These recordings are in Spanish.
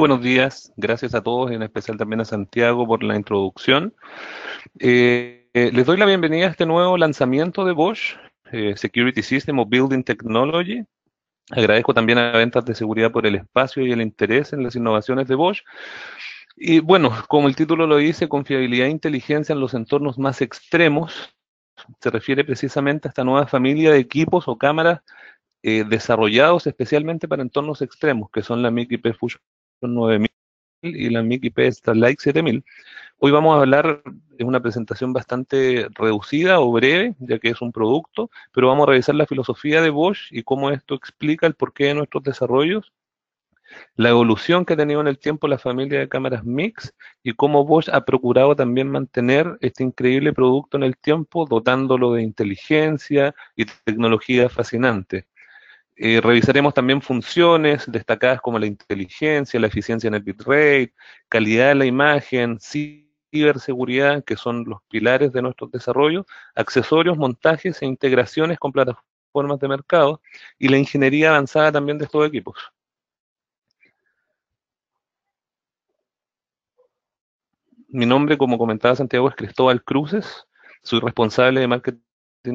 buenos días, gracias a todos, y en especial también a Santiago por la introducción. Eh, eh, les doy la bienvenida a este nuevo lanzamiento de Bosch, eh, Security System of Building Technology. Agradezco también a Ventas de Seguridad por el espacio y el interés en las innovaciones de Bosch. Y bueno, como el título lo dice, confiabilidad e inteligencia en los entornos más extremos, se refiere precisamente a esta nueva familia de equipos o cámaras desarrollados especialmente para entornos extremos, que son la MIC y Fusion 9000 y la Mickey IP Starlight 7000. Hoy vamos a hablar es una presentación bastante reducida o breve, ya que es un producto, pero vamos a revisar la filosofía de Bosch y cómo esto explica el porqué de nuestros desarrollos, la evolución que ha tenido en el tiempo la familia de cámaras MIX y cómo Bosch ha procurado también mantener este increíble producto en el tiempo, dotándolo de inteligencia y tecnología fascinante. Eh, revisaremos también funciones destacadas como la inteligencia, la eficiencia en el bitrate, calidad de la imagen, ciberseguridad, que son los pilares de nuestro desarrollo, accesorios, montajes e integraciones con plataformas de mercado y la ingeniería avanzada también de estos equipos. Mi nombre, como comentaba Santiago, es Cristóbal Cruces, soy responsable de marketing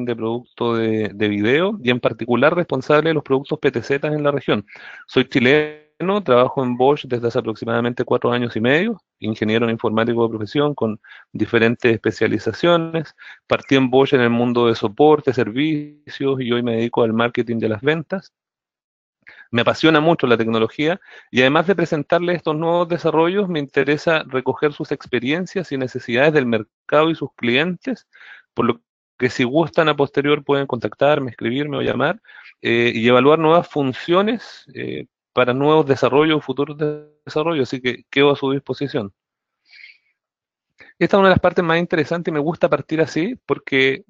de producto de, video y en particular responsable de los productos PTZ en la región. Soy chileno, trabajo en Bosch desde hace aproximadamente cuatro años y medio, ingeniero informático de profesión con diferentes especializaciones. Partí en Bosch en el mundo de soporte, servicios y hoy me dedico al marketing de las ventas me apasiona mucho la tecnología y además de presentarle estos nuevos desarrollos, me interesa recoger sus experiencias y necesidades del mercado y sus clientes, por lo que si gustan a posterior pueden contactarme, escribirme o llamar eh, y evaluar nuevas funciones eh, para nuevos desarrollos, o futuros desarrollos, así que quedo a su disposición. Esta es una de las partes más interesantes y me gusta partir así porque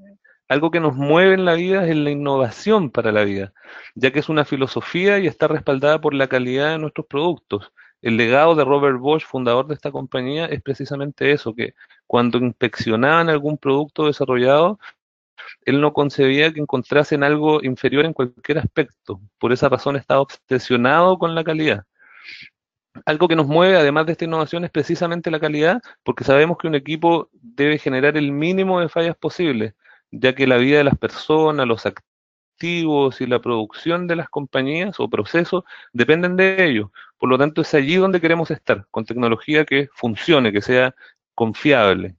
algo que nos mueve en la vida es la innovación para la vida, ya que es una filosofía y está respaldada por la calidad de nuestros productos. El legado de Robert Bosch, fundador de esta compañía, es precisamente eso, que cuando inspeccionaban algún producto desarrollado, él no concebía que encontrasen algo inferior en cualquier aspecto. Por esa razón estaba obsesionado con la calidad. Algo que nos mueve, además de esta innovación, es precisamente la calidad, porque sabemos que un equipo debe generar el mínimo de fallas posibles, ya que la vida de las personas, los activos y la producción de las compañías o procesos dependen de ello. Por lo tanto, es allí donde queremos estar, con tecnología que funcione, que sea confiable.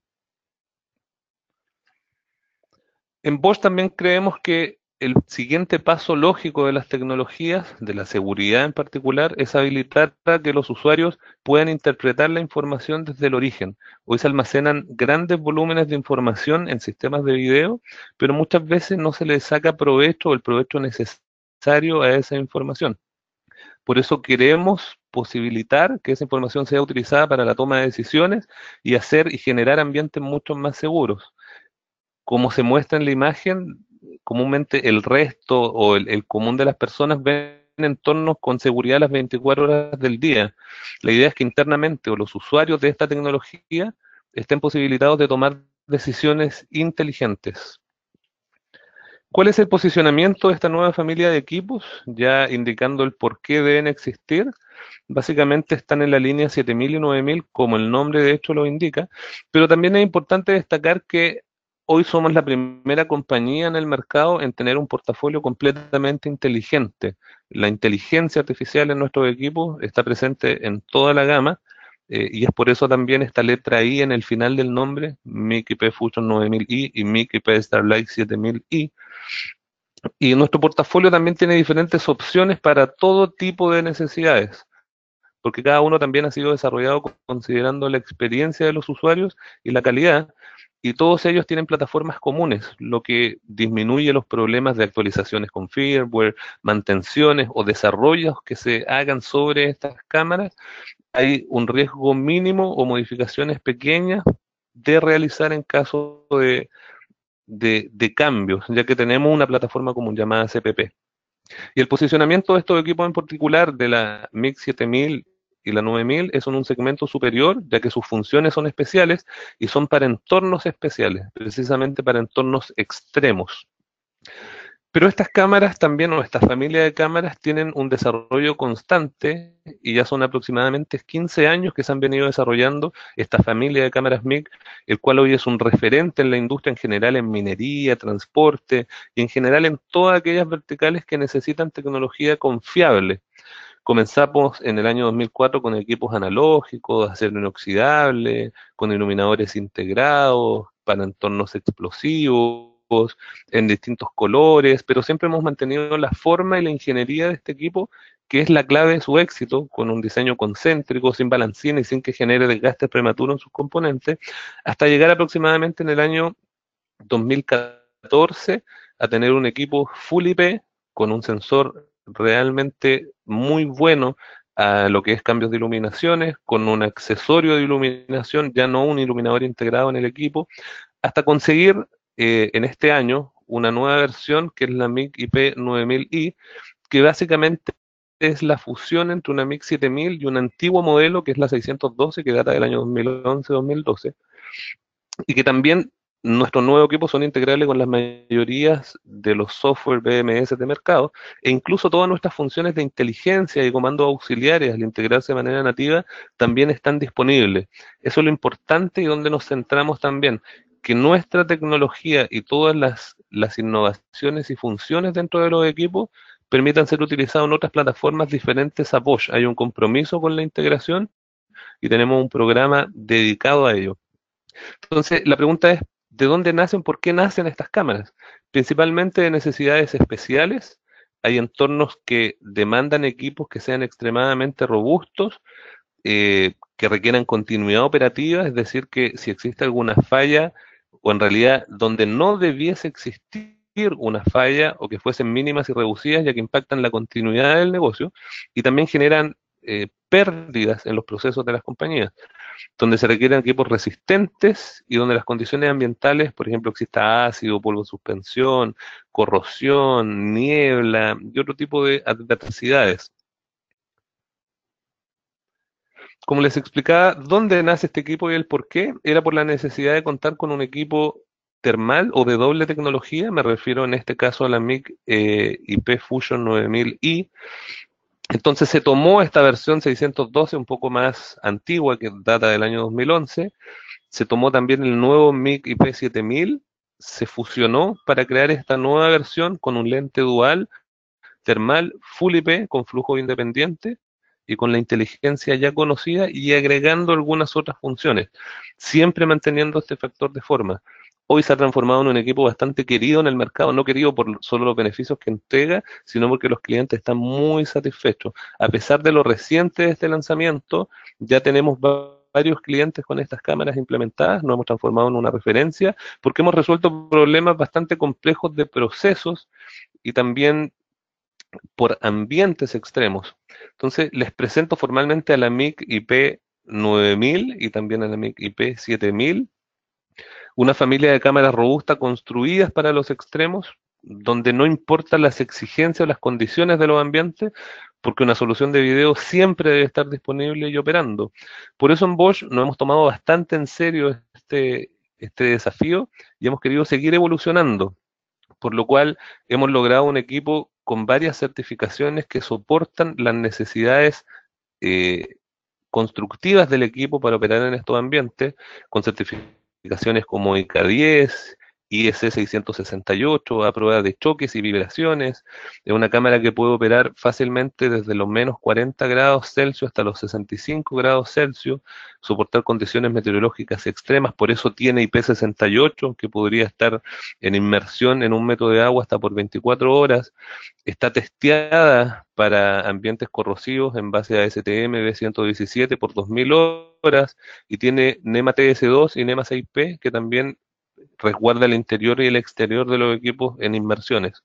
En Bosch también creemos que el siguiente paso lógico de las tecnologías, de la seguridad en particular, es habilitar para que los usuarios puedan interpretar la información desde el origen. Hoy se almacenan grandes volúmenes de información en sistemas de video, pero muchas veces no se les saca provecho o el provecho necesario a esa información. Por eso queremos posibilitar que esa información sea utilizada para la toma de decisiones y hacer y generar ambientes mucho más seguros como se muestra en la imagen, comúnmente el resto o el, común de las personas ven entornos con seguridad las 24 horas del día. La idea es que internamente o los usuarios de esta tecnología estén posibilitados de tomar decisiones inteligentes. ¿Cuál es el posicionamiento de esta nueva familia de equipos? Ya indicando el por qué deben existir. Básicamente están en la línea 7000 y 9000, como el nombre de hecho lo indica, pero también es importante destacar que hoy somos la primera compañía en el mercado en tener un portafolio completamente inteligente. La inteligencia artificial en nuestro equipo está presente en toda la gama eh, y es por eso también esta letra I en el final del nombre, Mickey P Fusion 9000i y MIC IP Starlight 7000i. Y nuestro portafolio también tiene diferentes opciones para todo tipo de necesidades porque cada uno también ha sido desarrollado considerando la experiencia de los usuarios y la calidad, y todos ellos tienen plataformas comunes, lo que disminuye los problemas de actualizaciones con firmware, mantenciones o desarrollos que se hagan sobre estas cámaras. Hay un riesgo mínimo o modificaciones pequeñas de realizar en caso de, de, cambios, ya que tenemos una plataforma común llamada CPP. Y el posicionamiento de estos equipos en particular, de la MIG 7000 y la 9000 es un, segmento superior, ya que sus funciones son especiales y son para entornos especiales, precisamente para entornos extremos. Pero estas cámaras también, o esta familia de cámaras, tienen un desarrollo constante y ya son aproximadamente 15 años que se han venido desarrollando esta familia de cámaras MIG, el cual hoy es un referente en la industria en general, en minería, transporte y en general en todas aquellas verticales que necesitan tecnología confiable Comenzamos en el año 2004 con equipos analógicos, acero inoxidable, con iluminadores integrados, para entornos explosivos en distintos colores, pero siempre hemos mantenido la forma y la ingeniería de este equipo, que es la clave de su éxito, con un diseño concéntrico, sin balancines, y sin que genere desgastes prematuros en sus componentes, hasta llegar aproximadamente en el año 2014 a tener un equipo full IP con un sensor realmente muy bueno a lo que es cambios de iluminaciones, con un accesorio de iluminación, ya no un iluminador integrado en el equipo, hasta conseguir eh, en este año una nueva versión que es la MIG IP9000i, que básicamente es la fusión entre una MIG 7000 y un antiguo modelo que es la 612 que data del año 2011-2012 y que también nuestros nuevos equipos son integrables con las mayorías de los software BMS de mercado e incluso todas nuestras funciones de inteligencia y comandos auxiliares al integrarse de manera nativa también están disponibles. Eso es lo importante y donde nos centramos también, que nuestra tecnología y todas las, innovaciones y funciones dentro de los equipos permitan ser utilizados en otras plataformas diferentes a Bosch. Hay un compromiso con la integración y tenemos un programa dedicado a ello. Entonces, la pregunta es, de dónde nacen, por qué nacen estas cámaras. Principalmente de necesidades especiales. Hay entornos que demandan equipos que sean extremadamente robustos, eh, que requieran continuidad operativa, es decir, que si existe alguna falla, o en realidad donde no debiese existir una falla o que fuesen mínimas y reducidas, ya que impactan la continuidad del negocio y también generan eh, pérdidas en los procesos de las compañías donde se requieren equipos resistentes y donde las condiciones ambientales, por ejemplo, exista ácido, polvo suspensión, corrosión, niebla y otro tipo de adversidades. Como les explicaba, ¿dónde nace este equipo y el por qué? Era por la necesidad de contar con un equipo termal o de doble tecnología, me refiero en este caso a la MIG IP eh, Fusion 9000i, entonces se tomó esta versión 612, un poco más antigua, que data del año 2011, se tomó también el nuevo MIG IP7000, se fusionó para crear esta nueva versión con un lente dual, termal, full IP, con flujo independiente, y con la inteligencia ya conocida y agregando algunas otras funciones, siempre manteniendo este factor de forma hoy se ha transformado en un equipo bastante querido en el mercado, no querido por solo los beneficios que entrega, sino porque los clientes están muy satisfechos. A pesar de lo reciente de este lanzamiento, ya tenemos varios clientes con estas cámaras implementadas, nos hemos transformado en una referencia, porque hemos resuelto problemas bastante complejos de procesos y también por ambientes extremos. Entonces, les presento formalmente a la MIC IP 9000 y también a la MIC IP 7000 una familia de cámaras robustas construidas para los extremos, donde no importan las exigencias o las condiciones de los ambientes, porque una solución de video siempre debe estar disponible y operando. Por eso en Bosch nos hemos tomado bastante en serio este, este desafío y hemos querido seguir evolucionando, por lo cual hemos logrado un equipo con varias certificaciones que soportan las necesidades eh, constructivas del equipo para operar en estos ambientes, con certificaciones aplicaciones como ica 10 ISC-668 a prueba de choques y vibraciones. Es una cámara que puede operar fácilmente desde los menos 40 grados Celsius hasta los 65 grados Celsius, soportar condiciones meteorológicas extremas, por eso tiene IP68, que podría estar en inmersión en un metro de agua hasta por 24 horas. Está testeada para ambientes corrosivos en base a STM B117 por 2000 horas y tiene NEMA TS2 y NEMA 6P que también resguarda el interior y el exterior de los equipos en inmersiones.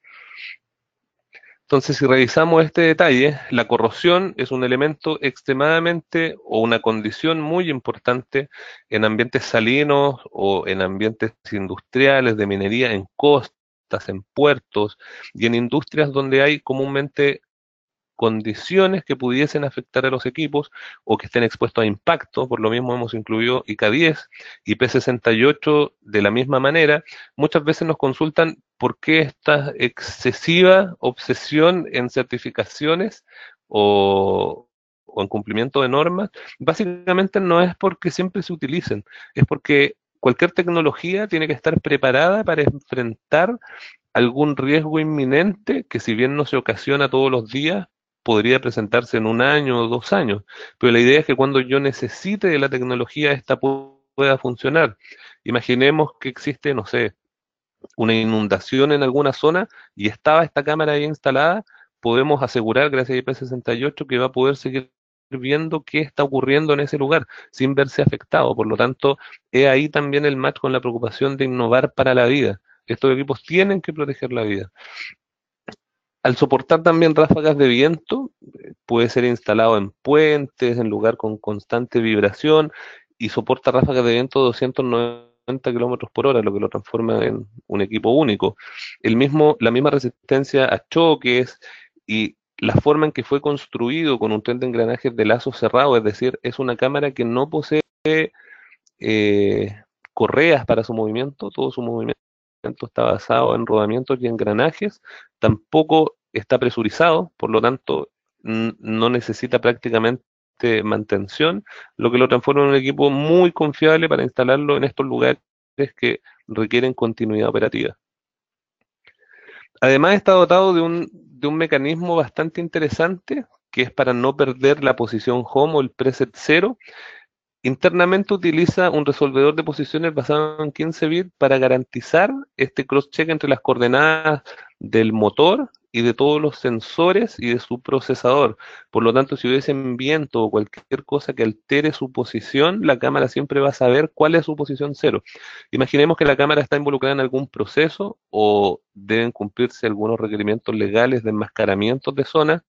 Entonces, si revisamos este detalle, la corrosión es un elemento extremadamente o una condición muy importante en ambientes salinos o en ambientes industriales de minería, en costas, en puertos y en industrias donde hay comúnmente condiciones que pudiesen afectar a los equipos o que estén expuestos a impacto, por lo mismo hemos incluido IK10 y P68 de la misma manera, muchas veces nos consultan por qué esta excesiva obsesión en certificaciones o en cumplimiento de normas, básicamente no es porque siempre se utilicen, es porque cualquier tecnología tiene que estar preparada para enfrentar algún riesgo inminente que si bien no se ocasiona todos los días, podría presentarse en un año o dos años, pero la idea es que cuando yo necesite de la tecnología, esta pueda funcionar. Imaginemos que existe, no sé, una inundación en alguna zona y estaba esta cámara ahí instalada, podemos asegurar, gracias a IP68, que va a poder seguir viendo qué está ocurriendo en ese lugar sin verse afectado. Por lo tanto, es ahí también el match con la preocupación de innovar para la vida. Estos equipos tienen que proteger la vida al soportar también ráfagas de viento, puede ser instalado en puentes, en lugar con constante vibración y soporta ráfagas de viento de 290 kilómetros por hora, lo que lo transforma en un equipo único. El mismo, la misma resistencia a choques y la forma en que fue construido con un tren de engranajes de lazo cerrado, es decir, es una cámara que no posee eh, correas para su movimiento, todo su movimiento está basado en rodamientos y engranajes, tampoco está presurizado, por lo tanto no necesita prácticamente mantención, lo que lo transforma en un equipo muy confiable para instalarlo en estos lugares que requieren continuidad operativa. Además está dotado de un, mecanismo bastante interesante que es para no perder la posición home o el preset cero, Internamente utiliza un resolvedor de posiciones basado en 15 bits para garantizar este cross-check entre las coordenadas del motor y de todos los sensores y de su procesador. Por lo tanto, si hubiesen viento o cualquier cosa que altere su posición, la cámara siempre va a saber cuál es su posición cero. Imaginemos que la cámara está involucrada en algún proceso o deben cumplirse algunos requerimientos legales de enmascaramiento de zona.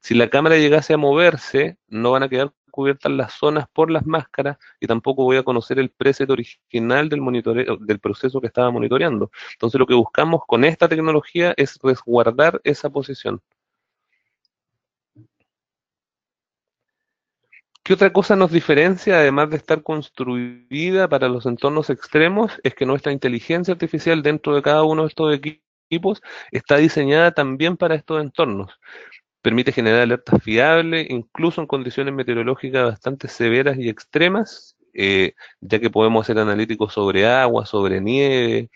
Si la cámara llegase a moverse, no van a quedar cubiertas las zonas por las máscaras y tampoco voy a conocer el preset original del, monitoreo, del proceso que estaba monitoreando. Entonces lo que buscamos con esta tecnología es resguardar esa posición. ¿Qué otra cosa nos diferencia, además de estar construida para los entornos extremos? Es que nuestra inteligencia artificial dentro de cada uno de estos equipos está diseñada también para estos entornos. Permite generar alertas fiables, incluso en condiciones meteorológicas bastante severas y extremas, eh, ya que podemos hacer analíticos sobre agua, sobre nieve,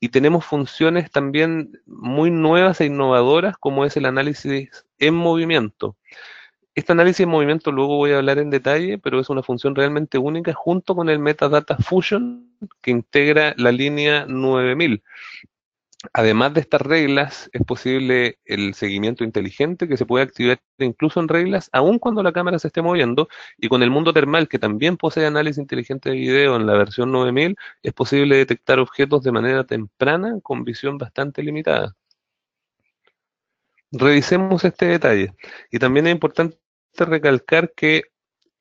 y tenemos funciones también muy nuevas e innovadoras, como es el análisis en movimiento. Este análisis en movimiento luego voy a hablar en detalle, pero es una función realmente única junto con el Metadata Fusion que integra la línea 9000. Además de estas reglas, es posible el seguimiento inteligente que se puede activar incluso en reglas, aun cuando la cámara se esté moviendo, y con el mundo termal, que también posee análisis inteligente de video en la versión 9000, es posible detectar objetos de manera temprana con visión bastante limitada. Revisemos este detalle. Y también es importante recalcar que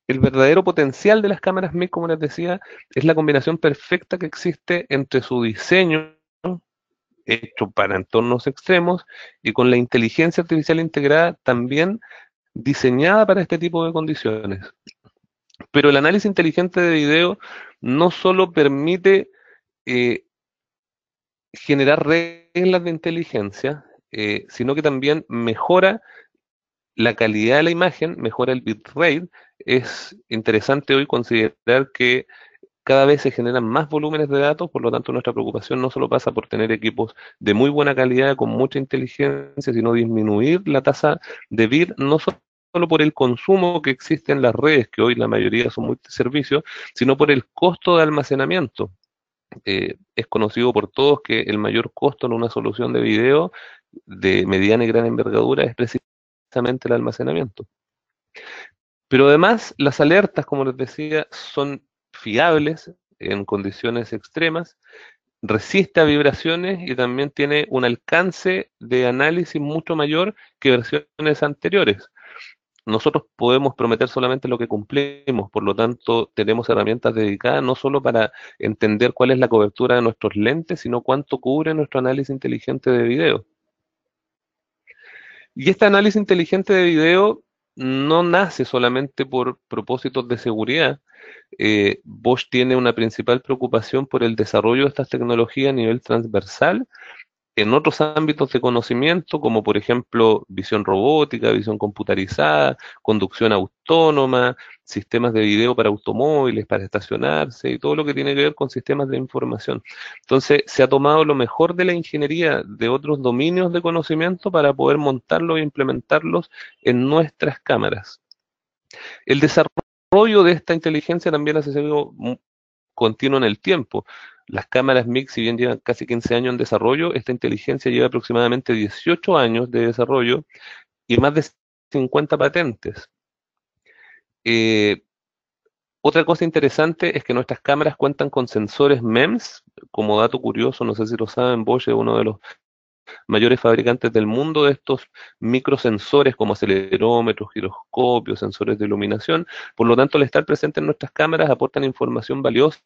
el verdadero potencial de las cámaras MIG, como les decía, es la combinación perfecta que existe entre su diseño hecho para entornos extremos y con la inteligencia artificial integrada también diseñada para este tipo de condiciones. Pero el análisis inteligente de video no solo permite eh, generar reglas de inteligencia, eh, sino que también mejora la calidad de la imagen, mejora el bitrate. Es interesante hoy considerar que cada vez se generan más volúmenes de datos, por lo tanto nuestra preocupación no solo pasa por tener equipos de muy buena calidad, con mucha inteligencia, sino disminuir la tasa de BID, no solo por el consumo que existe en las redes, que hoy la mayoría son multiservicios, sino por el costo de almacenamiento. Eh, es conocido por todos que el mayor costo en una solución de video de mediana y gran envergadura es precisamente el almacenamiento. Pero además, las alertas, como les decía, son fiables en condiciones extremas, resiste a vibraciones y también tiene un alcance de análisis mucho mayor que versiones anteriores. Nosotros podemos prometer solamente lo que cumplimos, por lo tanto tenemos herramientas dedicadas no solo para entender cuál es la cobertura de nuestros lentes, sino cuánto cubre nuestro análisis inteligente de video. Y este análisis inteligente de video no nace solamente por propósitos de seguridad. Eh, Bosch tiene una principal preocupación por el desarrollo de estas tecnologías a nivel transversal en otros ámbitos de conocimiento, como por ejemplo visión robótica, visión computarizada, conducción autónoma, sistemas de video para automóviles, para estacionarse y todo lo que tiene que ver con sistemas de información. Entonces, se ha tomado lo mejor de la ingeniería, de otros dominios de conocimiento para poder montarlo e implementarlos en nuestras cámaras. El desarrollo de esta inteligencia también ha sido continuo en el tiempo. Las cámaras MIG, si bien llevan casi 15 años en desarrollo, esta inteligencia lleva aproximadamente 18 años de desarrollo y más de 50 patentes. Eh, otra cosa interesante es que nuestras cámaras cuentan con sensores MEMS. Como dato curioso, no sé si lo saben, Bosch es uno de los mayores fabricantes del mundo de estos microsensores como acelerómetros, giroscopios, sensores de iluminación. Por lo tanto, al estar presentes en nuestras cámaras aportan información valiosa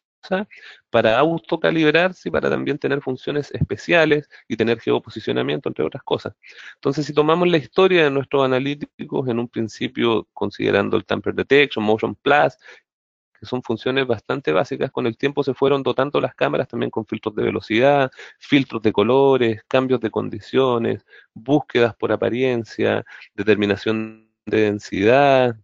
para autocalibrarse y para también tener funciones especiales y tener geoposicionamiento, entre otras cosas. Entonces, si tomamos la historia de nuestros analíticos, en un principio considerando el Tamper Detection, Motion Plus, que son funciones bastante básicas, con el tiempo se fueron dotando las cámaras también con filtros de velocidad, filtros de colores, cambios de condiciones, búsquedas por apariencia, determinación de densidad,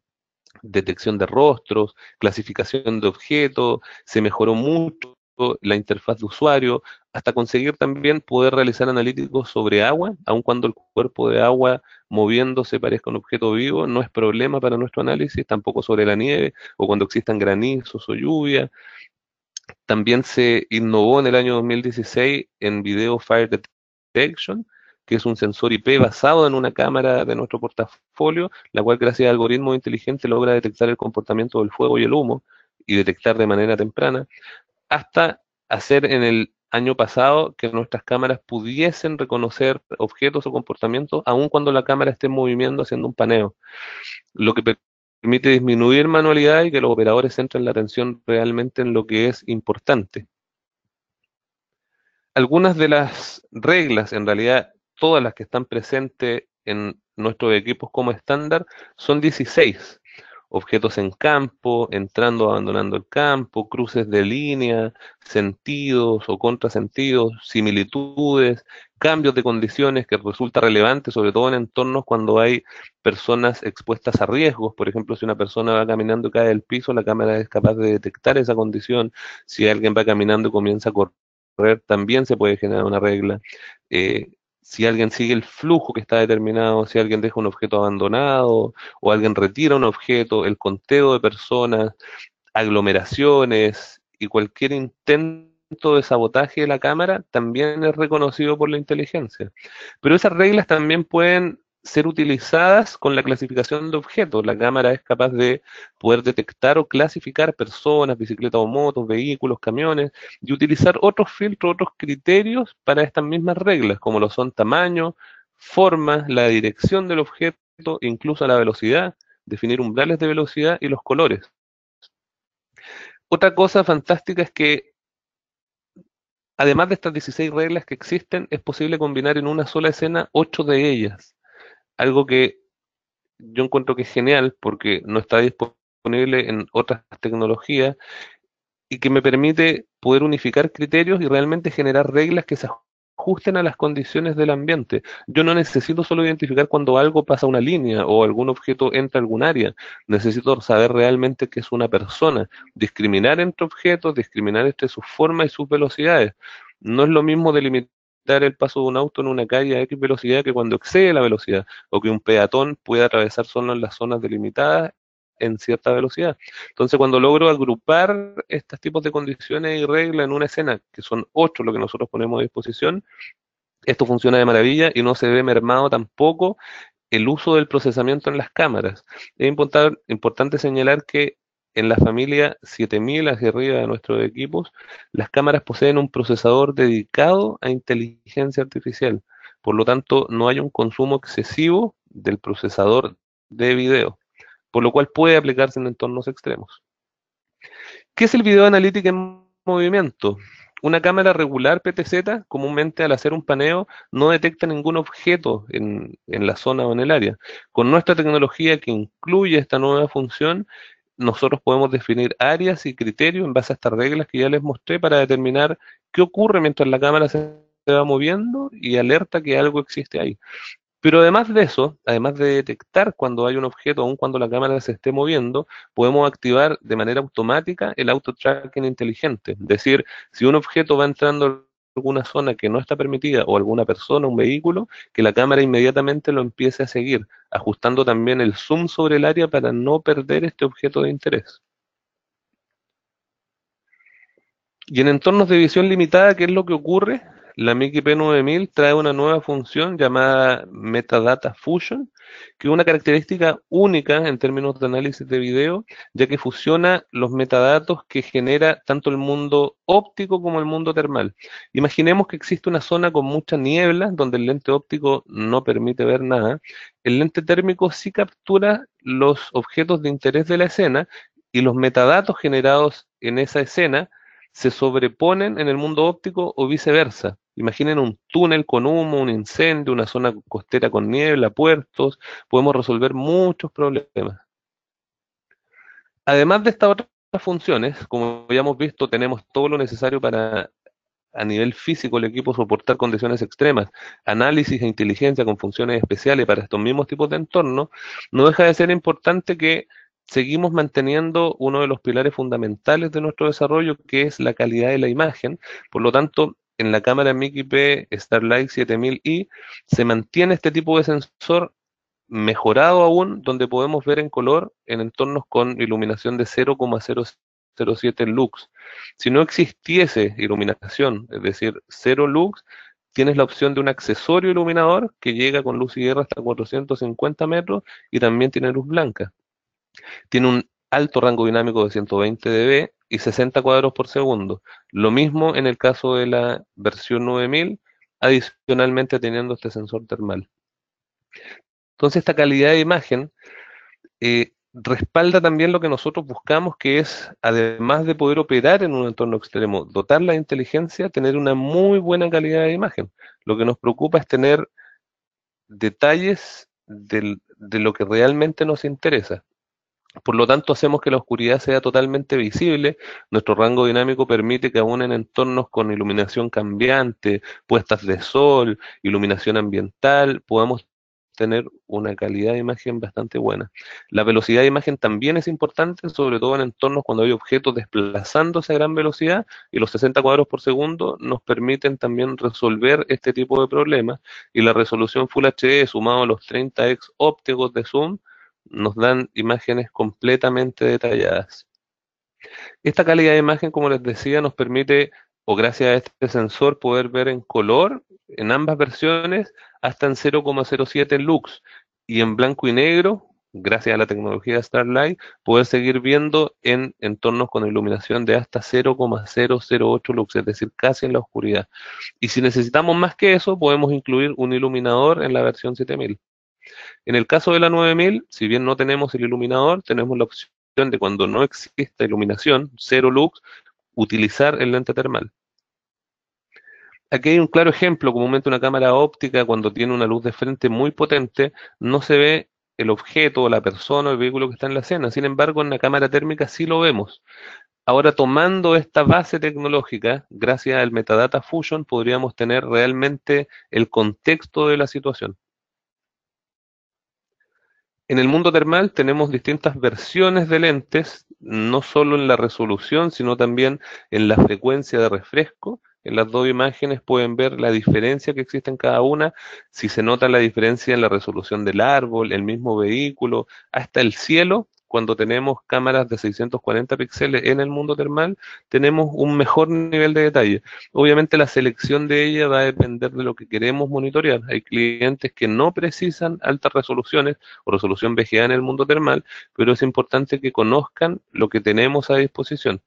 detección de rostros, clasificación de objetos, se mejoró mucho la interfaz de usuario, hasta conseguir también poder realizar analíticos sobre agua, aun cuando el cuerpo de agua moviéndose parezca un objeto vivo, no es problema para nuestro análisis, tampoco sobre la nieve o cuando existan granizos o lluvia. También se innovó en el año 2016 en video fire detection, que es un sensor IP basado en una cámara de nuestro portafolio, la cual gracias a algoritmos inteligentes logra detectar el comportamiento del fuego y el humo y detectar de manera temprana, hasta hacer en el año pasado que nuestras cámaras pudiesen reconocer objetos o comportamientos aun cuando la cámara esté moviendo, haciendo un paneo, lo que permite disminuir manualidad y que los operadores centren la atención realmente en lo que es importante. Algunas de las reglas, en realidad todas las que están presentes en nuestros equipos como estándar son 16. Objetos en campo, entrando abandonando el campo, cruces de línea, sentidos o contrasentidos, similitudes, cambios de condiciones que resulta relevante, sobre todo en entornos cuando hay personas expuestas a riesgos. Por ejemplo, si una persona va caminando y cae del piso, la cámara es capaz de detectar esa condición. Si alguien va caminando y comienza a correr, también se puede generar una regla. Eh, si alguien sigue el flujo que está determinado, si alguien deja un objeto abandonado o alguien retira un objeto, el conteo de personas, aglomeraciones y cualquier intento de sabotaje de la cámara también es reconocido por la inteligencia. Pero esas reglas también pueden ser utilizadas con la clasificación de objetos. La cámara es capaz de poder detectar o clasificar personas, bicicletas o motos, vehículos, camiones, y utilizar otros filtros, otros criterios para estas mismas reglas, como lo son tamaño, forma, la dirección del objeto, incluso la velocidad, definir umbrales de velocidad y los colores. Otra cosa fantástica es que Además de estas 16 reglas que existen, es posible combinar en una sola escena 8 de ellas algo que yo encuentro que es genial porque no está disponible en otras tecnologías y que me permite poder unificar criterios y realmente generar reglas que se ajusten a las condiciones del ambiente. Yo no necesito solo identificar cuando algo pasa una línea o algún objeto entra a algún área. Necesito saber realmente qué es una persona. Discriminar entre objetos, discriminar entre sus formas y sus velocidades. No es lo mismo delimitar dar el paso de un auto en una calle a X velocidad que cuando excede la velocidad, o que un peatón pueda atravesar solo en las zonas delimitadas en cierta velocidad. Entonces, cuando logro agrupar estos tipos de condiciones y reglas en una escena, que son ocho lo que nosotros ponemos a disposición, esto funciona de maravilla y no se ve mermado tampoco el uso del procesamiento en las cámaras. Es importante señalar que en la familia 7000 hacia arriba de nuestros equipos, las cámaras poseen un procesador dedicado a inteligencia artificial. Por lo tanto, no hay un consumo excesivo del procesador de video, por lo cual puede aplicarse en entornos extremos. ¿Qué es el video analítico en movimiento? Una cámara regular PTZ, comúnmente al hacer un paneo, no detecta ningún objeto en, en la zona o en el área. Con nuestra tecnología que incluye esta nueva función, nosotros podemos definir áreas y criterios en base a estas reglas que ya les mostré para determinar qué ocurre mientras la cámara se va moviendo y alerta que algo existe ahí. Pero además de eso, además de detectar cuando hay un objeto, aun cuando la cámara se esté moviendo, podemos activar de manera automática el auto tracking inteligente. Es decir, si un objeto va entrando alguna zona que no está permitida o alguna persona, un vehículo, que la cámara inmediatamente lo empiece a seguir, ajustando también el zoom sobre el área para no perder este objeto de interés. Y en entornos de visión limitada, ¿qué es lo que ocurre? La Mickey P9000 trae una nueva función llamada Metadata Fusion, que es una característica única en términos de análisis de video, ya que fusiona los metadatos que genera tanto el mundo óptico como el mundo termal. Imaginemos que existe una zona con mucha niebla, donde el lente óptico no permite ver nada. El lente térmico sí captura los objetos de interés de la escena y los metadatos generados en esa escena se sobreponen en el mundo óptico o viceversa. Imaginen un túnel con humo, un incendio, una zona costera con niebla, puertos. Podemos resolver muchos problemas. Además de estas otras funciones, como ya hemos visto, tenemos todo lo necesario para a nivel físico el equipo soportar condiciones extremas. Análisis e inteligencia con funciones especiales para estos mismos tipos de entornos, no deja de ser importante que seguimos manteniendo uno de los pilares fundamentales de nuestro desarrollo, que es la calidad de la imagen. Por lo tanto, en la cámara Mickey P Starlight 7000i se mantiene este tipo de sensor mejorado aún, donde podemos ver en color en entornos con iluminación de 0,007 lux. Si no existiese iluminación, es decir, 0 lux, tienes la opción de un accesorio iluminador que llega con luz y guerra hasta 450 metros y también tiene luz blanca. Tiene un alto rango dinámico de 120 dB, y 60 cuadros por segundo. Lo mismo en el caso de la versión 9000, adicionalmente teniendo este sensor termal. Entonces esta calidad de imagen eh, respalda también lo que nosotros buscamos, que es, además de poder operar en un entorno extremo, dotar la inteligencia, tener una muy buena calidad de imagen. Lo que nos preocupa es tener detalles de lo que realmente nos interesa. Por lo tanto, hacemos que la oscuridad sea totalmente visible. Nuestro rango dinámico permite que aún en entornos con iluminación cambiante, puestas de sol, iluminación ambiental, podamos tener una calidad de imagen bastante buena. La velocidad de imagen también es importante, sobre todo en entornos cuando hay objetos desplazándose a gran velocidad y los 60 cuadros por segundo nos permiten también resolver este tipo de problemas y la resolución Full HD sumado a los 30x ópticos de zoom nos dan imágenes completamente detalladas. Esta calidad de imagen, como les decía, nos permite, o gracias a este sensor, poder ver en color, en ambas versiones, hasta en 0,07 lux, y en blanco y negro, gracias a la tecnología Starlight, poder seguir viendo en entornos con iluminación de hasta 0,008 lux, es decir, casi en la oscuridad. Y si necesitamos más que eso, podemos incluir un iluminador en la versión 7000. En el caso de la 9000, si bien no tenemos el iluminador, tenemos la opción de cuando no exista iluminación, cero lux, utilizar el lente termal. Aquí hay un claro ejemplo, comúnmente una cámara óptica cuando tiene una luz de frente muy potente, no se ve el objeto, la persona, o el vehículo que está en la escena. Sin embargo, en la cámara térmica sí lo vemos. Ahora, tomando esta base tecnológica, gracias al Metadata Fusion, podríamos tener realmente el contexto de la situación. En el mundo termal tenemos distintas versiones de lentes, no solo en la resolución, sino también en la frecuencia de refresco. En las dos imágenes pueden ver la diferencia que existe en cada una, si se nota la diferencia en la resolución del árbol, el mismo vehículo, hasta el cielo cuando tenemos cámaras de 640 píxeles en el mundo termal, tenemos un mejor nivel de detalle. Obviamente la selección de ella va a depender de lo que queremos monitorear. Hay clientes que no precisan altas resoluciones o resolución VGA en el mundo termal, pero es importante que conozcan lo que tenemos a disposición.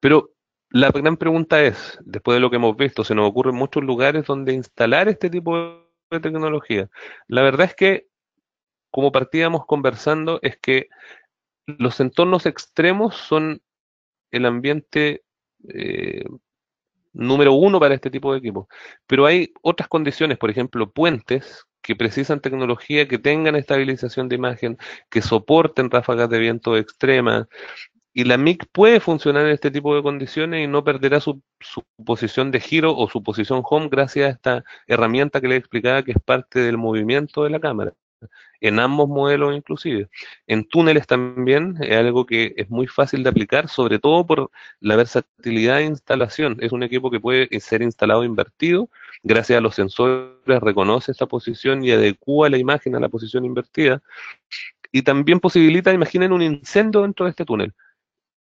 Pero la gran pregunta es, después de lo que hemos visto, se nos ocurren muchos lugares donde instalar este tipo de tecnología. La verdad es que como partíamos conversando, es que los entornos extremos son el ambiente eh, número uno para este tipo de equipos. Pero hay otras condiciones, por ejemplo, puentes que precisan tecnología, que tengan estabilización de imagen, que soporten ráfagas de viento extrema, Y la MIC puede funcionar en este tipo de condiciones y no perderá su, su, posición de giro o su posición home gracias a esta herramienta que le explicaba que es parte del movimiento de la cámara en ambos modelos inclusive. En túneles también es algo que es muy fácil de aplicar, sobre todo por la versatilidad de instalación. Es un equipo que puede ser instalado e invertido, gracias a los sensores reconoce esta posición y adecua la imagen a la posición invertida. Y también posibilita, imaginen un incendio dentro de este túnel.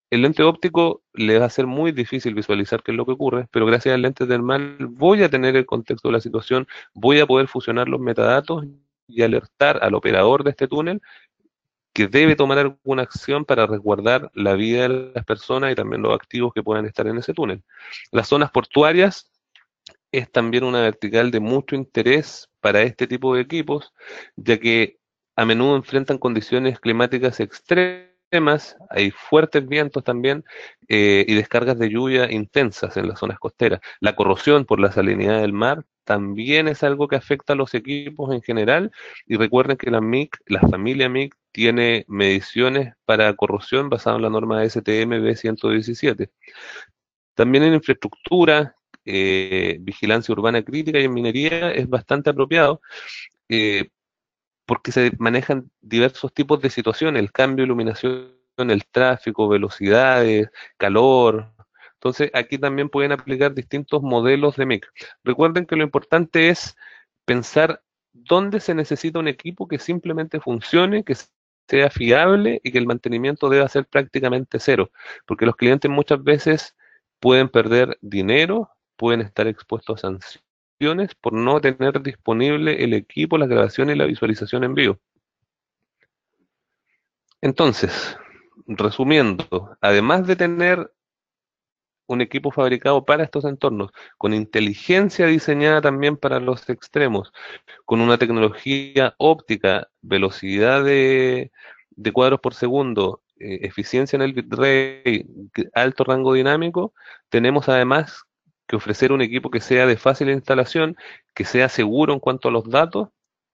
El lente óptico le va a ser muy difícil visualizar qué es lo que ocurre, pero gracias al lente mal voy a tener el contexto de la situación, voy a poder fusionar los metadatos y alertar al operador de este túnel que debe tomar alguna acción para resguardar la vida de las personas y también los activos que puedan estar en ese túnel. Las zonas portuarias es también una vertical de mucho interés para este tipo de equipos, ya que a menudo enfrentan condiciones climáticas extremas, hay fuertes vientos también eh, y descargas de lluvia intensas en las zonas costeras. La corrosión por la salinidad del mar también es algo que afecta a los equipos en general. Y recuerden que la MIC, la familia MIC, tiene mediciones para corrosión basadas en la norma STM B117. También en infraestructura, eh, vigilancia urbana crítica y en minería es bastante apropiado. Eh, porque se manejan diversos tipos de situaciones, el cambio de iluminación, el tráfico, velocidades, calor, entonces, aquí también pueden aplicar distintos modelos de micro. Recuerden que lo importante es pensar dónde se necesita un equipo que simplemente funcione, que sea fiable y que el mantenimiento deba ser prácticamente cero, porque los clientes muchas veces pueden perder dinero, pueden estar expuestos a sanciones por no tener disponible el equipo, la grabación y la visualización en vivo. Entonces, resumiendo, además de tener un equipo fabricado para estos entornos, con inteligencia diseñada también para los extremos, con una tecnología óptica, velocidad de, cuadros por segundo, eh, eficiencia en el bitrate, alto rango dinámico, tenemos además que ofrecer un equipo que sea de fácil instalación, que sea seguro en cuanto a los datos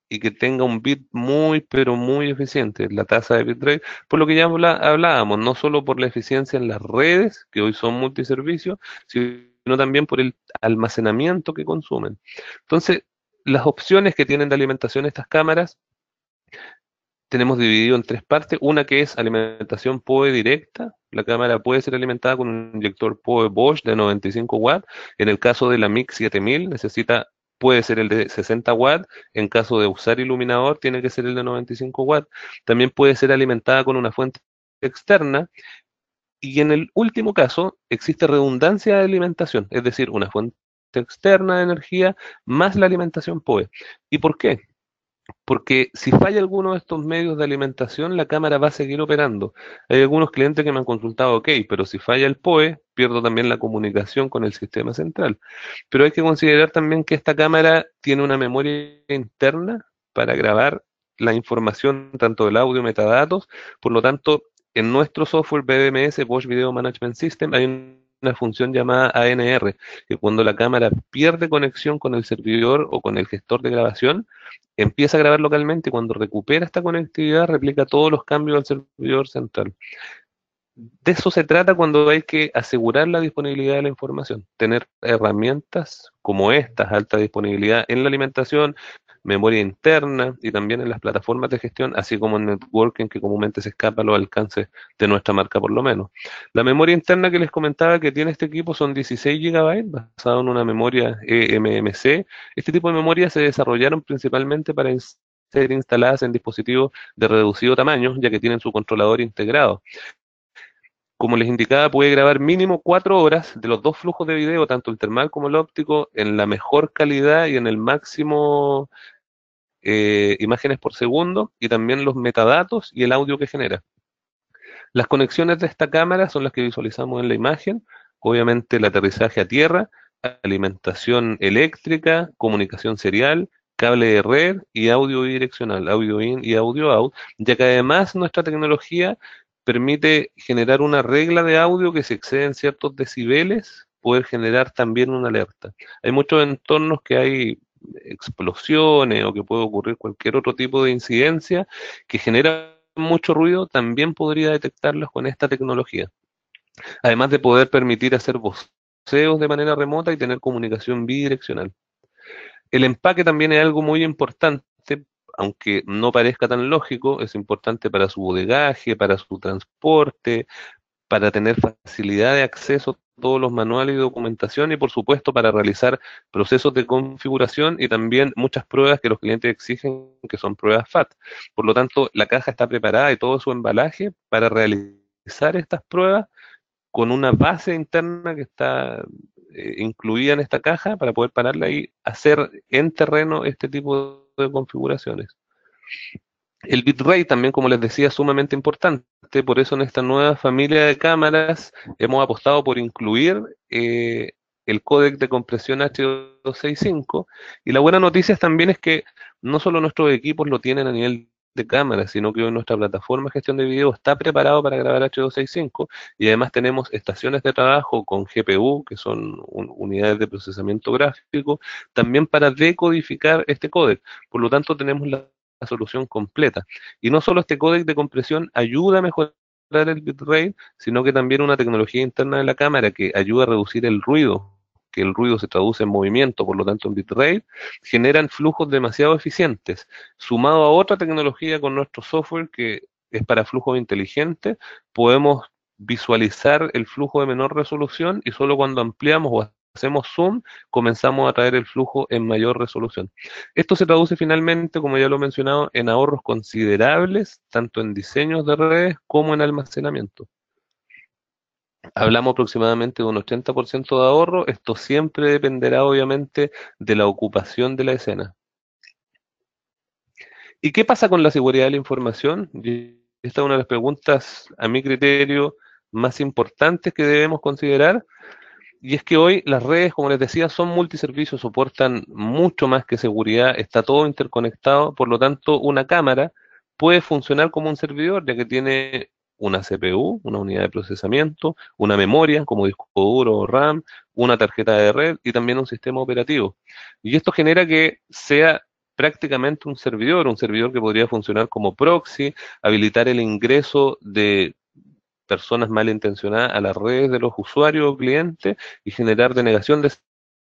y que tenga un bit muy, pero muy eficiente, la tasa de bitrate, por lo que ya hablábamos, no solo por la eficiencia en las redes, que hoy son multiservicios, sino también por el almacenamiento que consumen. Entonces, las opciones que tienen de alimentación estas cámaras, tenemos dividido en tres partes, una que es alimentación POE directa, la cámara puede ser alimentada con un inyector POE Bosch de 95 watts, en el caso de la mix 7000 necesita puede ser el de 60 watts, en caso de usar iluminador tiene que ser el de 95 watts, también puede ser alimentada con una fuente externa y en el último caso existe redundancia de alimentación, es decir, una fuente externa de energía más la alimentación POE. ¿Y por qué? porque si falla alguno de estos medios de alimentación, la cámara va a seguir operando. Hay algunos clientes que me han consultado, ok, pero si falla el POE, pierdo también la comunicación con el sistema central. Pero hay que considerar también que esta cámara tiene una memoria interna para grabar la información, tanto del audio, metadatos, por lo tanto, en nuestro software BMS, Bosch Video Management System, hay un una función llamada ANR, que cuando la cámara pierde conexión con el servidor o con el gestor de grabación, empieza a grabar localmente y cuando recupera esta conectividad replica todos los cambios al servidor central. De eso se trata cuando hay que asegurar la disponibilidad de la información, tener herramientas como estas, alta disponibilidad en la alimentación, memoria interna y también en las plataformas de gestión, así como en networking que comúnmente se escapa a los alcances de nuestra marca por lo menos. La memoria interna que les comentaba que tiene este equipo son 16 GB basado en una memoria eMMC. Este tipo de memoria se desarrollaron principalmente para ser instaladas en dispositivos de reducido tamaño, ya que tienen su controlador integrado. Como les indicaba, puede grabar mínimo cuatro horas de los dos flujos de video, tanto el termal como el óptico, en la mejor calidad y en el máximo eh, imágenes por segundo y también los metadatos y el audio que genera. Las conexiones de esta cámara son las que visualizamos en la imagen, obviamente el aterrizaje a tierra, alimentación eléctrica, comunicación serial, cable de red y audio bidireccional, audio in y audio out, ya que además nuestra tecnología permite generar una regla de audio que si exceden ciertos decibeles, poder generar también una alerta. Hay muchos entornos que hay explosiones o que puede ocurrir cualquier otro tipo de incidencia que genera mucho ruido, también podría detectarlos con esta tecnología. Además de poder permitir hacer voceos de manera remota y tener comunicación bidireccional. El empaque también es algo muy importante aunque no parezca tan lógico, es importante para su bodegaje, para su transporte, para tener facilidad de acceso todos los manuales y documentación y por supuesto para realizar procesos de configuración y también muchas pruebas que los clientes exigen que son pruebas FAT. Por lo tanto, la caja está preparada y todo su embalaje para realizar estas pruebas con una base interna que está eh, incluida en esta caja para poder pararla y hacer en terreno este tipo de configuraciones. El bitrate también, como les decía, es sumamente importante, por eso en esta nueva familia de cámaras hemos apostado por incluir eh, el codec de compresión h y la buena noticia también es que no solo nuestros equipos lo tienen a nivel de cámara, sino que hoy nuestra plataforma de gestión de video está preparado para grabar h y además tenemos estaciones de trabajo con GPU, que son unidades de procesamiento gráfico, también para decodificar este códec. Por lo tanto, tenemos la solución completa. Y no solo este códec de compresión ayuda a mejorar el bitrate, sino que también una tecnología interna de la cámara que ayuda a reducir el ruido, que el ruido se traduce en movimiento, por lo tanto en bitrate, generan flujos demasiado eficientes, sumado a otra tecnología con nuestro software que es para flujos inteligente, podemos visualizar el flujo de menor resolución y solo cuando ampliamos o hacemos zoom, comenzamos a traer el flujo en mayor resolución. Esto se traduce finalmente, como ya lo he mencionado, en ahorros considerables, tanto en diseños de redes como en almacenamiento. Hablamos aproximadamente de un 80% de ahorro, esto siempre dependerá obviamente de la ocupación de la escena. ¿Y qué pasa con la seguridad de la información? Esta es una de las preguntas, a mi criterio, más importantes que debemos considerar, y es que hoy las redes, como les decía, son multiservicios, soportan mucho más que seguridad, está todo interconectado, por lo tanto una cámara puede funcionar como un servidor, ya que tiene una CPU, una unidad de procesamiento, una memoria como disco duro o RAM, una tarjeta de red y también un sistema operativo. Y esto genera que sea prácticamente un servidor, un servidor que podría funcionar como proxy, habilitar el ingreso de personas malintencionadas a las redes de los usuarios o clientes y generar denegación de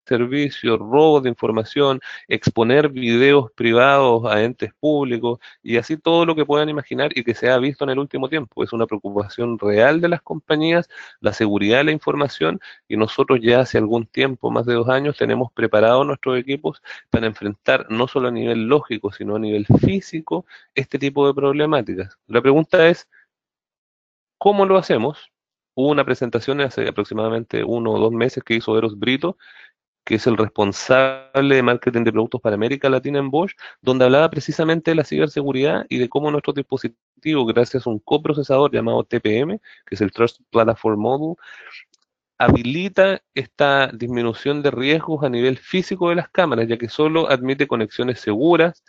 servicios, robo de información, exponer videos privados a entes públicos y así todo lo que puedan imaginar y que se ha visto en el último tiempo. Es una preocupación real de las compañías, la seguridad de la información y nosotros ya hace algún tiempo, más de dos años, tenemos preparados nuestros equipos para enfrentar no solo a nivel lógico, sino a nivel físico este tipo de problemáticas. La pregunta es, ¿Cómo lo hacemos? Hubo una presentación hace aproximadamente uno o dos meses que hizo Eros Brito, que es el responsable de marketing de productos para América Latina en Bosch, donde hablaba precisamente de la ciberseguridad y de cómo nuestro dispositivo, gracias a un coprocesador llamado TPM, que es el Trust Platform Module, habilita esta disminución de riesgos a nivel físico de las cámaras, ya que solo admite conexiones seguras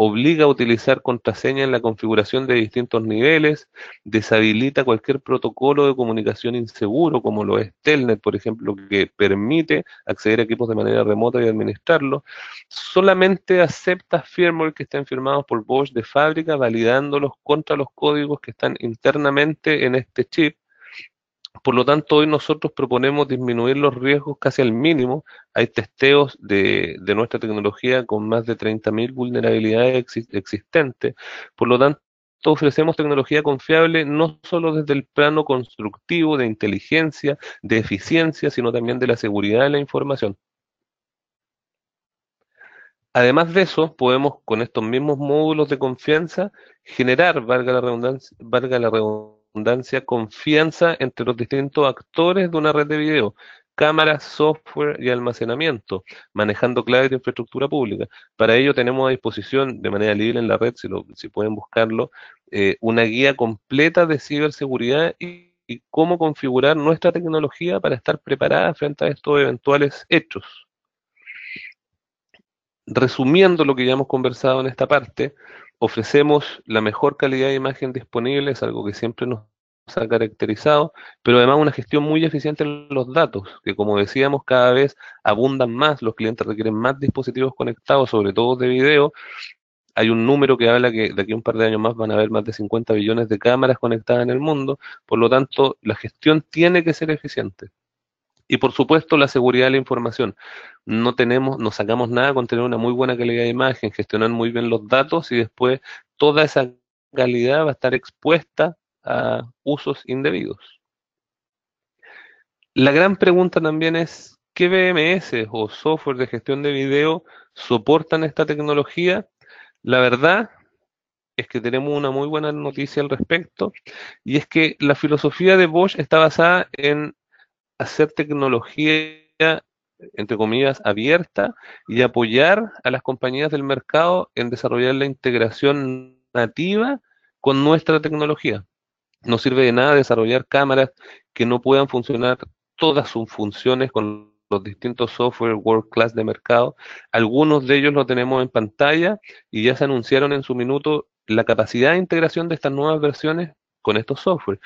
obliga a utilizar contraseña en la configuración de distintos niveles, deshabilita cualquier protocolo de comunicación inseguro, como lo es Telnet, por ejemplo, que permite acceder a equipos de manera remota y administrarlos, solamente acepta firmware que estén firmados por Bosch de fábrica, validándolos contra los códigos que están internamente en este chip, por lo tanto, hoy nosotros proponemos disminuir los riesgos casi al mínimo. Hay testeos de, nuestra tecnología con más de 30.000 vulnerabilidades existentes. Por lo tanto, ofrecemos tecnología confiable no solo desde el plano constructivo de inteligencia, de eficiencia, sino también de la seguridad de la información. Además de eso, podemos con estos mismos módulos de confianza generar, valga la redundancia, valga la redundancia confianza entre los distintos actores de una red de video, cámaras, software y almacenamiento, manejando claves de infraestructura pública. Para ello tenemos a disposición, de manera libre en la red, si, lo, si pueden buscarlo, eh, una guía completa de ciberseguridad y cómo configurar nuestra tecnología para estar preparada frente a estos eventuales hechos. Resumiendo lo que ya hemos conversado en esta parte, ofrecemos la mejor calidad de imagen disponible, es algo que siempre nos ha caracterizado, pero además una gestión muy eficiente en los datos, que como decíamos cada vez abundan más, los clientes requieren más dispositivos conectados, sobre todo de video. Hay un número que habla que de aquí a un par de años más van a haber más de 50 billones de cámaras conectadas en el mundo, por lo tanto la gestión tiene que ser eficiente. Y por supuesto, la seguridad de la información. No tenemos, no sacamos nada con tener una muy buena calidad de imagen, gestionar muy bien los datos y después toda esa calidad va a estar expuesta a usos indebidos. La gran pregunta también es, ¿qué BMS o software de gestión de video soportan esta tecnología? La verdad, es que tenemos una muy buena noticia al respecto, y es que la filosofía de Bosch está basada en hacer tecnología, entre comillas, abierta y apoyar a las compañías del mercado en desarrollar la integración nativa con nuestra tecnología. No sirve de nada desarrollar cámaras que no puedan funcionar todas sus funciones con los distintos software world class de mercado. Algunos de ellos lo tenemos en pantalla y ya se anunciaron en su minuto la capacidad de integración de estas nuevas versiones con estos software.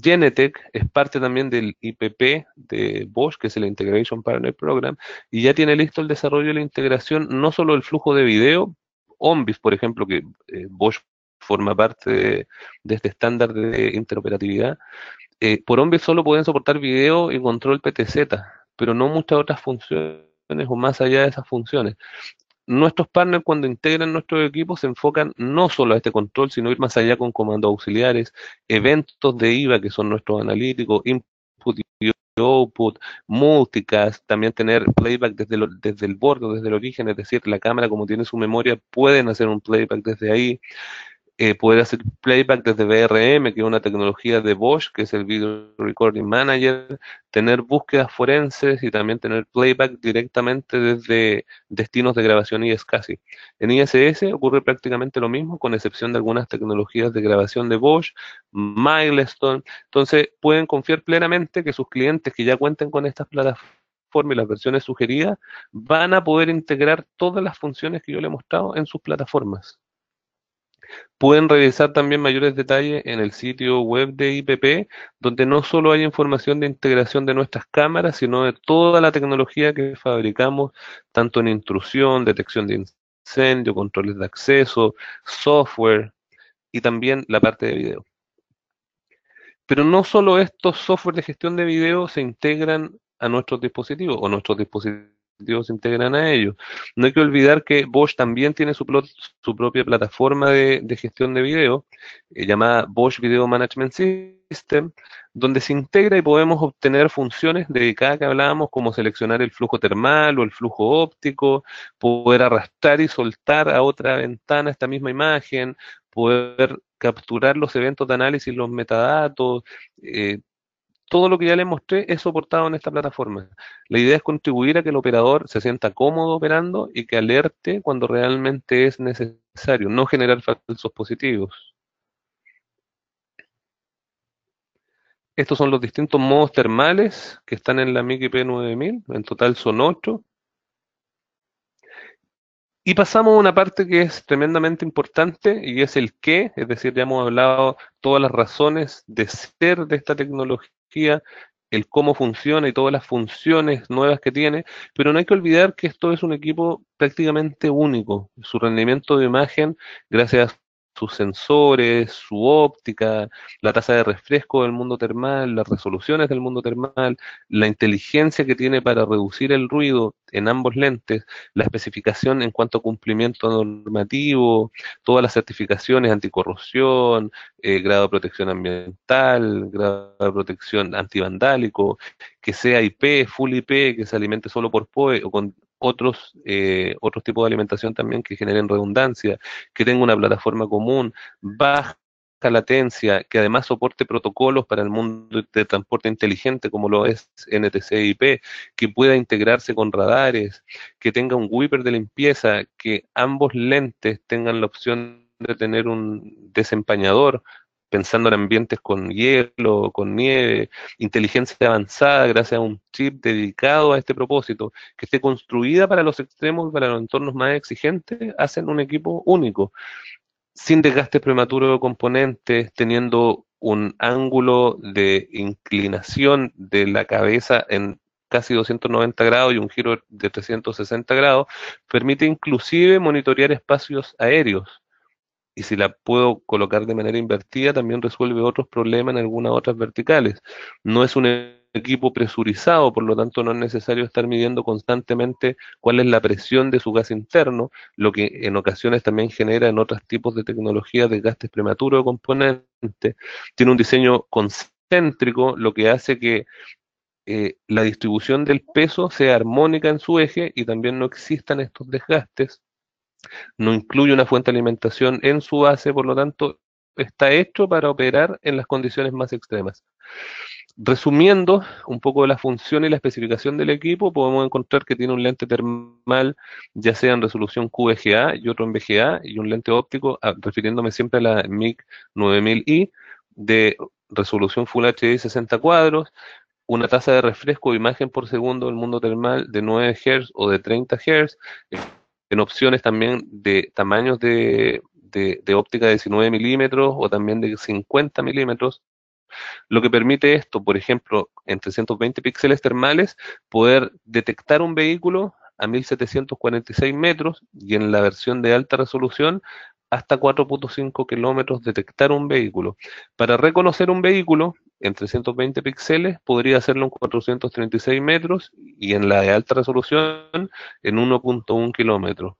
Genetech es parte también del IPP de Bosch, que es el Integration Partner Program, y ya tiene listo el desarrollo y la integración, no solo del flujo de video, OMBIS, por ejemplo, que eh, Bosch forma parte de, este estándar de interoperatividad. Eh, por OMBIS solo pueden soportar video y control PTZ, pero no muchas otras funciones o más allá de esas funciones nuestros partners cuando integran nuestros equipos se enfocan no solo a este control, sino ir más allá con comandos auxiliares, eventos de IVA que son nuestros analíticos, input y output, multicast, también tener playback desde, desde el borde, desde el origen, es decir, la cámara como tiene su memoria pueden hacer un playback desde ahí. Eh, poder hacer playback desde BRM que es una tecnología de Bosch, que es el Video Recording Manager, tener búsquedas forenses y también tener playback directamente desde destinos de grabación y ISCASI. En ISS ocurre prácticamente lo mismo, con excepción de algunas tecnologías de grabación de Bosch, Milestone. Entonces, pueden confiar plenamente que sus clientes que ya cuenten con estas plataformas y las versiones sugeridas, van a poder integrar todas las funciones que yo le he mostrado en sus plataformas. Pueden revisar también mayores detalles en el sitio web de IPP, donde no solo hay información de integración de nuestras cámaras, sino de toda la tecnología que fabricamos, tanto en intrusión, detección de incendio, controles de acceso, software y también la parte de video. Pero no solo estos software de gestión de video se integran a nuestros dispositivos o nuestros dispositivos se integran a ellos. No hay que olvidar que Bosch también tiene su, propia plataforma de, gestión de video, eh, llamada Bosch Video Management System, donde se integra y podemos obtener funciones dedicadas que hablábamos, como seleccionar el flujo termal o el flujo óptico, poder arrastrar y soltar a otra ventana esta misma imagen, poder capturar los eventos de análisis, los metadatos, eh, todo lo que ya les mostré es soportado en esta plataforma. La idea es contribuir a que el operador se sienta cómodo operando y que alerte cuando realmente es necesario, no generar falsos positivos. Estos son los distintos modos termales que están en la MIG p 9000, en total son ocho. Y pasamos a una parte que es tremendamente importante y es el qué, es decir, ya hemos hablado todas las razones de ser de esta tecnología, el cómo funciona y todas las funciones nuevas que tiene, pero no hay que olvidar que esto es un equipo prácticamente único. Su rendimiento de imagen, gracias a sus sensores, su óptica, la tasa de refresco del mundo termal, las resoluciones del mundo termal, la inteligencia que tiene para reducir el ruido en ambos lentes, la especificación en cuanto a cumplimiento normativo, todas las certificaciones anticorrupción, eh, grado de protección ambiental, grado de protección antivandálico, que sea IP, full IP, que se alimente solo por POE o con otros, eh, otros tipos de alimentación también que generen redundancia, que tenga una plataforma común, baja latencia, que además soporte protocolos para el mundo de transporte inteligente como lo es NTCIP, que pueda integrarse con radares, que tenga un wiper de limpieza, que ambos lentes tengan la opción de tener un desempañador pensando en ambientes con hielo, con nieve, inteligencia avanzada gracias a un chip dedicado a este propósito, que esté construida para los extremos, para los entornos más exigentes, hacen un equipo único, sin desgaste prematuro de componentes, teniendo un ángulo de inclinación de la cabeza en casi 290 grados y un giro de 360 grados, permite inclusive monitorear espacios aéreos y si la puedo colocar de manera invertida, también resuelve otros problemas en algunas otras verticales. No es un equipo presurizado, por lo tanto no es necesario estar midiendo constantemente cuál es la presión de su gas interno, lo que en ocasiones también genera en otros tipos de tecnologías desgastes prematuros de componentes. Tiene un diseño concéntrico, lo que hace que eh, la distribución del peso sea armónica en su eje y también no existan estos desgastes. No incluye una fuente de alimentación en su base, por lo tanto, está hecho para operar en las condiciones más extremas. Resumiendo un poco la función y la especificación del equipo, podemos encontrar que tiene un lente termal, ya sea en resolución QVGA y otro en VGA, y un lente óptico, ah, refiriéndome siempre a la MIG 9000i, de resolución Full HD 60 cuadros, una tasa de refresco de imagen por segundo del mundo termal de 9 Hz o de 30 Hz, en opciones también de tamaños de, óptica de 19 milímetros o también de 50 milímetros. Lo que permite esto, por ejemplo, en 320 píxeles termales, poder detectar un vehículo a 1746 metros y en la versión de alta resolución hasta 4.5 kilómetros detectar un vehículo. Para reconocer un vehículo en 320 píxeles, podría hacerlo en 436 metros y en la de alta resolución en 1.1 kilómetros.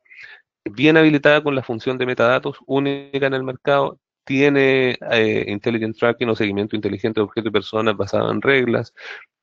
Bien habilitada con la función de metadatos única en el mercado, tiene eh, intelligent tracking o seguimiento inteligente de objetos y personas basado en reglas,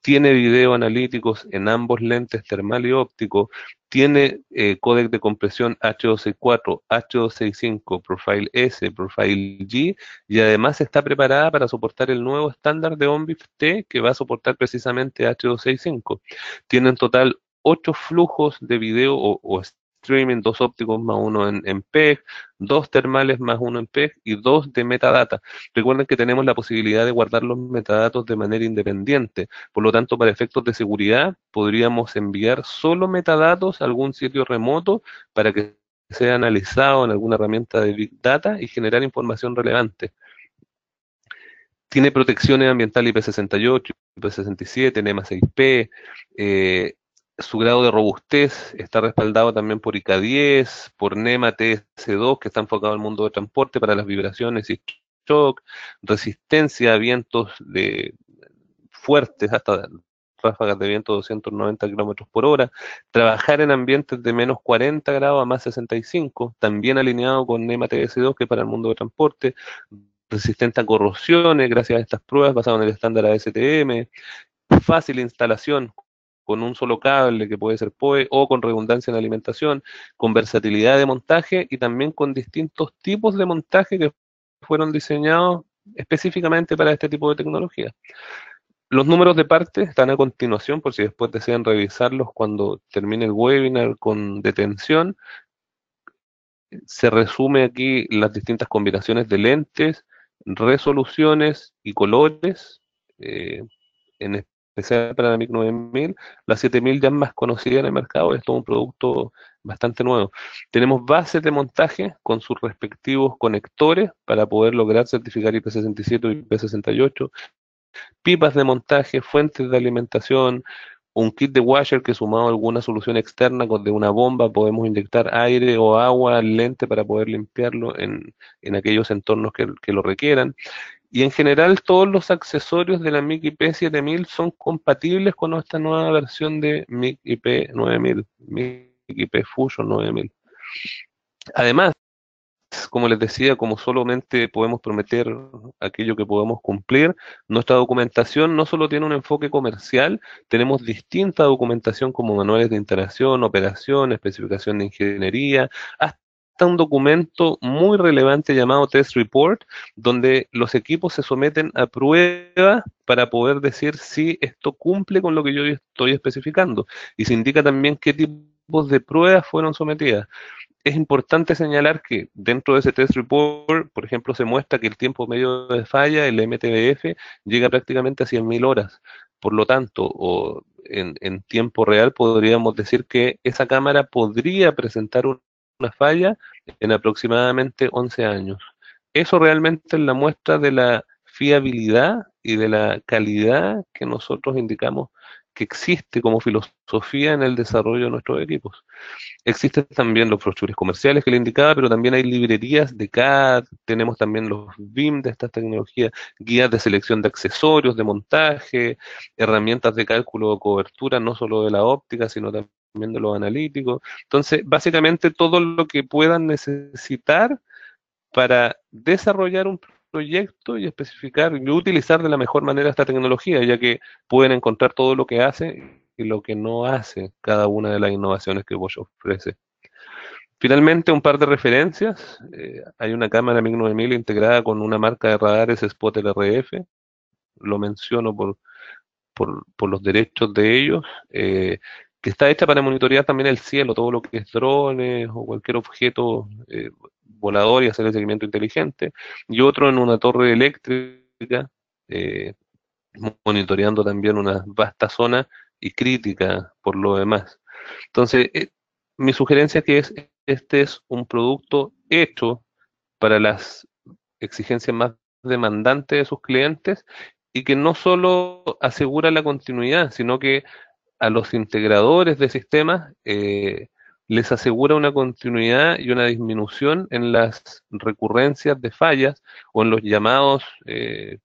tiene video analíticos en ambos lentes termal y óptico, tiene eh, de compresión H264, H265, Profile S, Profile G, y además está preparada para soportar el nuevo estándar de OMBIF T que va a soportar precisamente H265. Tiene en total ocho flujos de video o, o streaming, dos ópticos más uno en, PEG, dos termales más uno en PEG y dos de metadata. Recuerden que tenemos la posibilidad de guardar los metadatos de manera independiente. Por lo tanto, para efectos de seguridad, podríamos enviar solo metadatos a algún sitio remoto para que sea analizado en alguna herramienta de Big Data y generar información relevante tiene protecciones ambientales IP68, IP67, NEMA 6P, eh, su grado de robustez está respaldado también por IK10, por NEMA TS2, que está enfocado al mundo de transporte para las vibraciones y shock, resistencia a vientos de fuertes, hasta ráfagas de viento 290 km por hora, trabajar en ambientes de menos 40 grados a más 65, también alineado con NEMA TS2, que para el mundo de transporte, resistente a corrosiones gracias a estas pruebas basadas en el estándar ASTM, fácil instalación con un solo cable que puede ser POE o con redundancia en alimentación, con versatilidad de montaje y también con distintos tipos de montaje que fueron diseñados específicamente para este tipo de tecnología. Los números de parte están a continuación por si después desean revisarlos cuando termine el webinar con detención. Se resume aquí las distintas combinaciones de lentes, resoluciones y colores. Eh, en la Mic 9000. La 7000 ya es más conocida en el mercado, es todo un producto bastante nuevo. Tenemos bases de montaje con sus respectivos conectores para poder lograr certificar IP67 y IP68, pipas de montaje, fuentes de alimentación, un kit de washer que sumado a alguna solución externa de una bomba podemos inyectar aire o agua al lente para poder limpiarlo en, aquellos entornos que, lo requieran. Y en general todos los accesorios de la MIG IP 7000 son compatibles con nuestra nueva versión de MIG IP 9000, MIG IP Fusion 9000. Además, como les decía, como solamente podemos prometer aquello que podemos cumplir, nuestra documentación no solo tiene un enfoque comercial, tenemos distinta documentación como manuales de interacción, operación, especificación de ingeniería, hasta está un documento muy relevante llamado Test Report, donde los equipos se someten a pruebas para poder decir si esto cumple con lo que yo estoy especificando. Y se indica también qué tipos de pruebas fueron sometidas es importante señalar que dentro de ese test report, por ejemplo, se muestra que el tiempo medio de falla, el MTBF, llega prácticamente a 100.000 horas. Por lo tanto, o en, en, tiempo real podríamos decir que esa cámara podría presentar un una falla en aproximadamente 11 años. Eso realmente es la muestra de la fiabilidad y de la calidad que nosotros indicamos que existe como filosofía en el desarrollo de nuestros equipos. Existen también los brochures comerciales que le indicaba, pero también hay librerías de CAD, tenemos también los BIM de estas tecnologías, guías de selección de accesorios, de montaje, herramientas de cálculo o cobertura, no solo de la óptica, sino también viendo los analíticos. Entonces, básicamente todo lo que puedan necesitar para desarrollar un proyecto y especificar y utilizar de la mejor manera esta tecnología, ya que pueden encontrar todo lo que hace y lo que no hace cada una de las innovaciones que Bosch ofrece. Finalmente, un par de referencias. Eh, hay una cámara MiG-9000 integrada con una marca de radares Spotter RF. Lo menciono por, por, los derechos de ellos. Eh, que está hecha para monitorear también el cielo, todo lo que es drones o cualquier objeto eh, volador y hacer el seguimiento inteligente, y otro en una torre eléctrica, eh, monitoreando también una vasta zona y crítica por lo demás. Entonces, eh, mi sugerencia es que este es un producto hecho para las exigencias más demandantes de sus clientes y que no solo asegura la continuidad, sino que a los integradores de sistemas eh, les asegura una continuidad y una disminución en las recurrencias de fallas o en los llamados eh,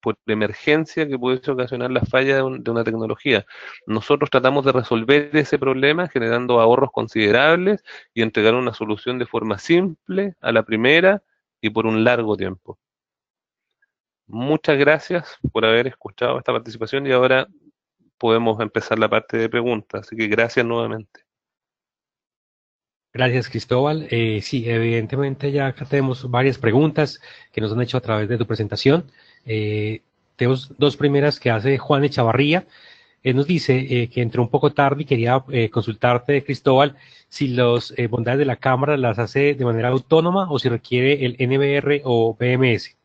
por emergencia que puede ocasionar la falla de, de, una tecnología. Nosotros tratamos de resolver ese problema generando ahorros considerables y entregar una solución de forma simple a la primera y por un largo tiempo. Muchas gracias por haber escuchado esta participación y ahora podemos empezar la parte de preguntas. Así que gracias nuevamente. Gracias, Cristóbal. Eh, sí, evidentemente ya tenemos varias preguntas que nos han hecho a través de tu presentación. Eh, tenemos dos primeras que hace Juan Echavarría. Él eh, nos dice que entró un poco tarde y quería consultarte, Cristóbal, si los bondades de la cámara las hace de manera autónoma o si requiere el NBR o PMS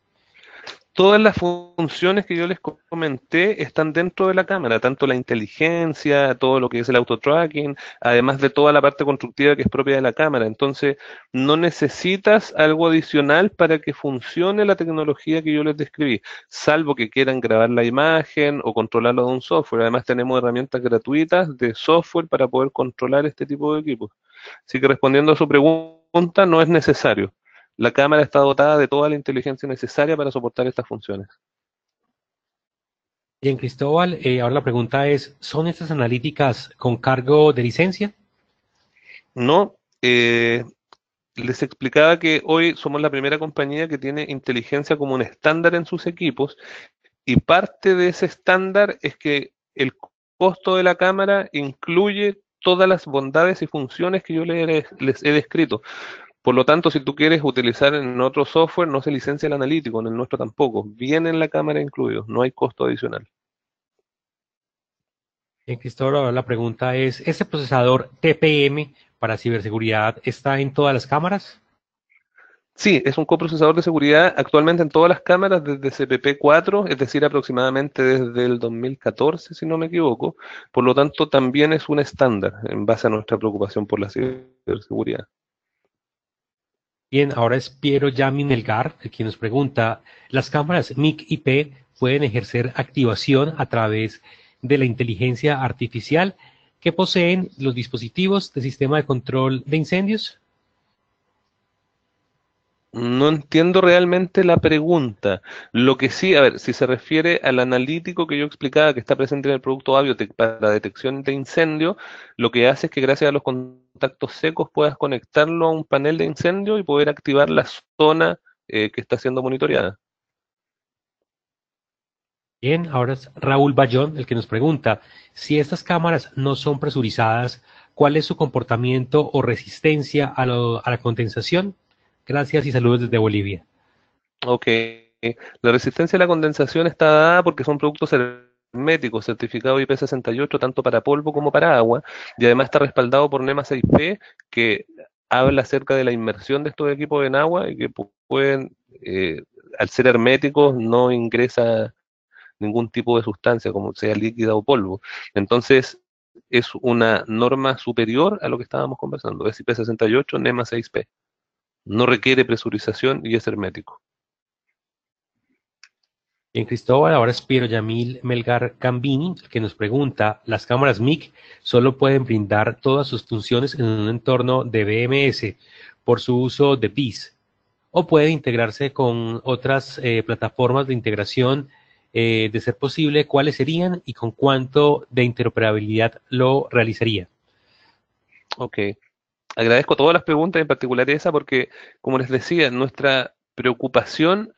todas las funciones que yo les comenté están dentro de la cámara, tanto la inteligencia, todo lo que es el auto-tracking, además de toda la parte constructiva que es propia de la cámara. Entonces, no necesitas algo adicional para que funcione la tecnología que yo les describí, salvo que quieran grabar la imagen o controlarlo de un software. Además, tenemos herramientas gratuitas de software para poder controlar este tipo de equipos. Así que respondiendo a su pregunta, no es necesario. La cámara está dotada de toda la inteligencia necesaria para soportar estas funciones. Bien, Cristóbal, eh, ahora la pregunta es, ¿son estas analíticas con cargo de licencia? No, eh, les explicaba que hoy somos la primera compañía que tiene inteligencia como un estándar en sus equipos y parte de ese estándar es que el costo de la cámara incluye todas las bondades y funciones que yo les he descrito. Por lo tanto, si tú quieres utilizar en otro software, no se licencia el analítico, en el nuestro tampoco. Viene en la cámara incluido, no hay costo adicional. En Cristóbal, ahora la pregunta es, ¿este procesador TPM para ciberseguridad está en todas las cámaras? Sí, es un coprocesador de seguridad actualmente en todas las cámaras desde CPP4, es decir, aproximadamente desde el 2014, si no me equivoco. Por lo tanto, también es un estándar en base a nuestra preocupación por la ciberseguridad. Bien, ahora es Piero Yami Melgar, el quien nos pregunta, ¿las cámaras MIC y P pueden ejercer activación a través de la inteligencia artificial que poseen los dispositivos de sistema de control de incendios? No entiendo realmente la pregunta. Lo que sí, a ver, si se refiere al analítico que yo explicaba que está presente en el producto AvioTech para detección de incendio, lo que hace es que gracias a los contactos secos puedas conectarlo a un panel de incendio y poder activar la zona eh, que está siendo monitoreada. Bien, ahora es Raúl Bayón el que nos pregunta, si estas cámaras no son presurizadas, ¿cuál es su comportamiento o resistencia a, a la condensación? Gracias y saludos desde Bolivia. Ok. La resistencia a la condensación está dada porque son productos herméticos certificados IP68 tanto para polvo como para agua y además está respaldado por NEMA 6P que habla acerca de la inmersión de estos equipos en agua y que pueden, eh, al ser herméticos, no ingresa ningún tipo de sustancia, como sea líquida o polvo. Entonces, es una norma superior a lo que estábamos conversando, es IP68, NEMA 6P. No requiere presurización y es hermético. Bien, Cristóbal ahora es Yamil Melgar Cambini, que nos pregunta, ¿las cámaras MIC solo pueden brindar todas sus funciones en un entorno de BMS por su uso de PIS? ¿O puede integrarse con otras eh, plataformas de integración? Eh, de ser posible, ¿cuáles serían y con cuánto de interoperabilidad lo realizaría? Ok agradezco todas las preguntas, en particular esa, porque, como les decía, nuestra preocupación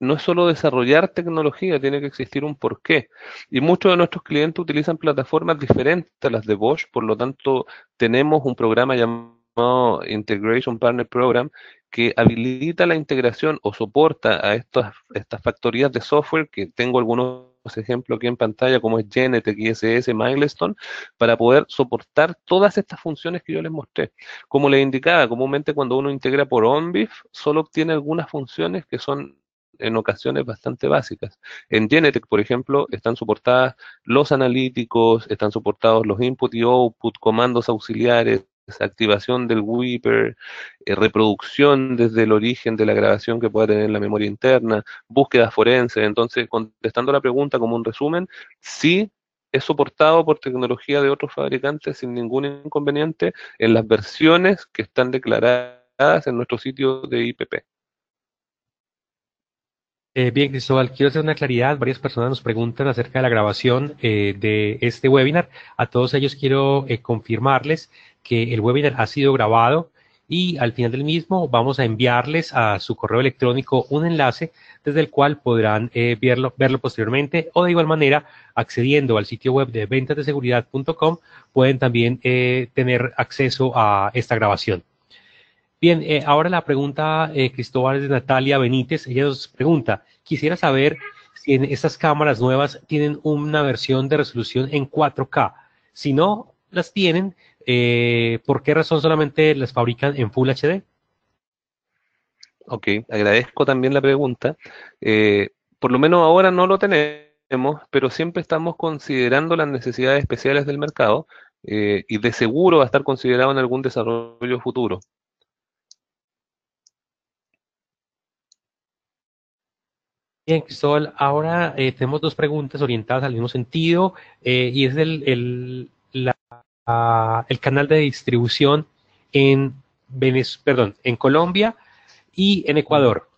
no es solo desarrollar tecnología, tiene que existir un porqué. Y muchos de nuestros clientes utilizan plataformas diferentes a las de Bosch, por lo tanto, tenemos un programa llamado Integration Partner Program que habilita la integración o soporta a estas, estas factorías de software que tengo algunos por ejemplo, aquí en pantalla, como es Genet, ISS, Milestone, para poder soportar todas estas funciones que yo les mostré. Como les indicaba, comúnmente cuando uno integra por ONVIF, solo obtiene algunas funciones que son en ocasiones bastante básicas. En Genetec, por ejemplo, están soportadas los analíticos, están soportados los input y output, comandos auxiliares, desactivación del Weeper, eh, reproducción desde el origen de la grabación que pueda tener la memoria interna, búsqueda forenses. Entonces, contestando la pregunta como un resumen, sí es soportado por tecnología de otros fabricantes sin ningún inconveniente en las versiones que están declaradas en nuestro sitio de IPP. Eh, bien, Cristóbal, quiero hacer una claridad. Varias personas nos preguntan acerca de la grabación eh, de este webinar. A todos ellos quiero confirmarles que el webinar ha sido grabado y al final del mismo vamos a enviarles a su correo electrónico un enlace desde el cual podrán eh, verlo, posteriormente o de igual manera accediendo al sitio web de ventasdeseguridad.com pueden también eh, tener acceso a esta grabación. Bien, eh, ahora la pregunta, Cristóbal, es de Natalia Benítez. Ella nos pregunta, quisiera saber si en estas cámaras nuevas tienen una versión de resolución en 4K. Si no las tienen, eh, ¿Por qué razón solamente las fabrican en Full HD? Ok, agradezco también la pregunta. Eh, por lo menos ahora no lo tenemos, pero siempre estamos considerando las necesidades especiales del mercado eh, y de seguro va a estar considerado en algún desarrollo futuro. Bien, Sol, ahora tenemos dos preguntas orientadas al mismo sentido y es del... el, el canal de distribución en, perdón, en Colombia y en Ecuador.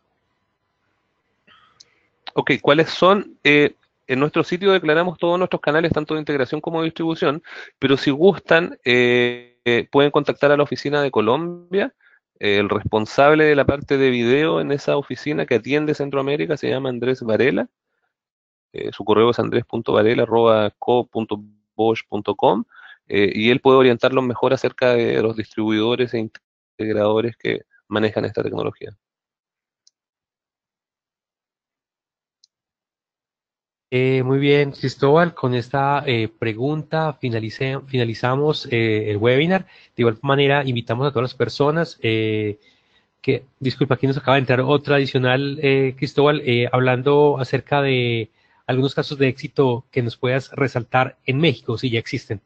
Ok, ¿cuáles son? Eh, en nuestro sitio declaramos todos nuestros canales, tanto de integración como de distribución, pero si gustan, eh, eh, pueden contactar a la oficina de Colombia. el responsable de la parte de video en esa oficina que atiende Centroamérica se llama Andrés Varela. su correo es andrés.varela.co.bosch.com eh, y él puede orientarlo mejor acerca de los distribuidores e integradores que manejan esta tecnología. Eh, muy bien, Cristóbal, con esta eh, pregunta finalizamos el webinar. De igual manera, invitamos a todas las personas que, disculpa, aquí nos acaba de entrar otra adicional, Cristóbal, hablando acerca de algunos casos de éxito que nos puedas resaltar en México, si ya existen.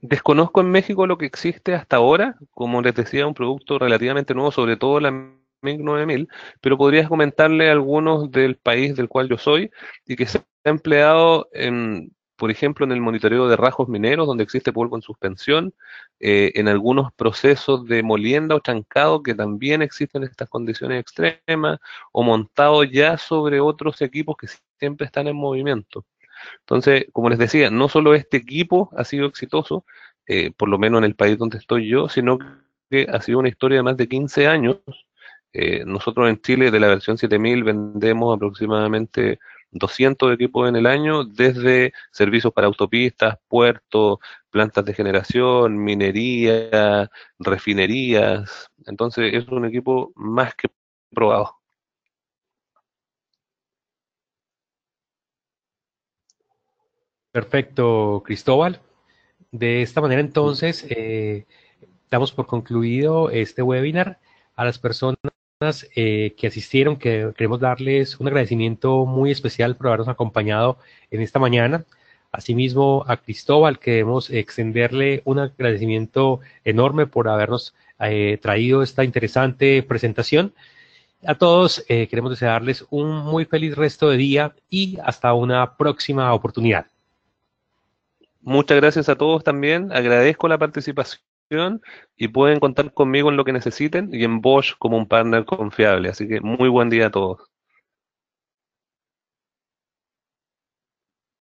Desconozco en México lo que existe hasta ahora, como les decía, un producto relativamente nuevo, sobre todo la MiG 9000, pero podrías comentarle algunos del país del cual yo soy y que se ha empleado en por ejemplo, en el monitoreo de rajos mineros, donde existe polvo en suspensión, eh, en algunos procesos de molienda o chancado, que también existen estas condiciones extremas, o montado ya sobre otros equipos que siempre están en movimiento. Entonces, como les decía, no solo este equipo ha sido exitoso, eh, por lo menos en el país donde estoy yo, sino que ha sido una historia de más de 15 años. Eh, nosotros en Chile de la versión 7000 vendemos aproximadamente 200 equipos en el año, desde servicios para autopistas, puertos, plantas de generación, minería, refinerías. Entonces es un equipo más que probado. Perfecto, Cristóbal. De esta manera entonces eh, damos por concluido este webinar. A las personas eh, que asistieron, que queremos darles un agradecimiento muy especial por habernos acompañado en esta mañana. Asimismo, a Cristóbal queremos extenderle un agradecimiento enorme por habernos eh, traído esta interesante presentación. A todos queremos desearles un muy feliz resto de día y hasta una próxima oportunidad. Muchas gracias a todos también. Agradezco la participación y pueden contar conmigo en lo que necesiten y en Bosch como un partner confiable. Así que muy buen día a todos.